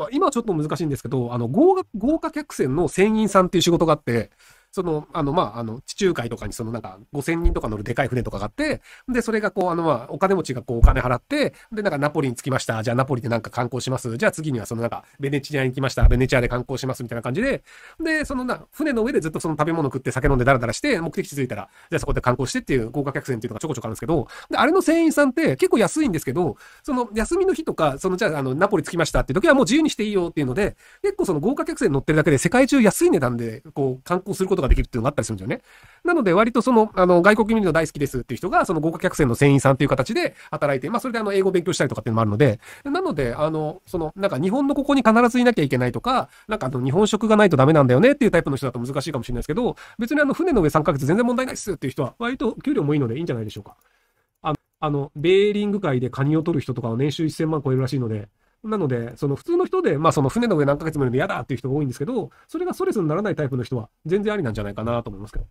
まあ、今はちょっと難しいんですけど、あの豪華、豪華客船の船員さんっていう仕事があって、その、あの、まあ、あの、地中海とかにそのなんか5000人とか乗るでかい船とかがあって、で、それがこう、あの、まあ、お金持ちがこうお金払って、で、なんかナポリに着きました。じゃあナポリでなんか観光します。じゃあ次にはそのなんか、ベネチアに来ました。ベネチアで観光します。みたいな感じで、で、そのな、船の上でずっとその食べ物食って酒飲んでダラダラして、目的地着いたら、じゃあそこで観光してっていう豪華客船っていうのがちょこちょこあるんですけど、で、あれの船員さんって結構安いんですけど、その休みの日とか、そのじゃあ、あの、ナポリ着きましたって時はもう自由にしていいよっていうので、結構その豪華客船乗ってるだけで世界中安い値段でこう観光することことができるっていうのがあったりするんですよね。なので、割とその、あの、外国にの大好きですっていう人が、その豪華客船の船員さんっていう形で働いて、まあ、それであの、英語を勉強したりとかっていうのもあるので、なので、あの、その、なんか日本のここに必ずいなきゃいけないとか、なんかあの、日本食がないとダメなんだよねっていうタイプの人だと難しいかもしれないですけど、別にあの、船の上3ヶ月全然問題ないっすっていう人は、割と給料もいいのでいいんじゃないでしょうか。あの、ベーリング界でカニを取る人とかは年収1000万超えるらしいので、なので、その普通の人で、まあその船の上何ヶ月もいるの嫌だっていう人が多いんですけど、それがストレスにならないタイプの人は全然ありなんじゃないかなと思いますけど。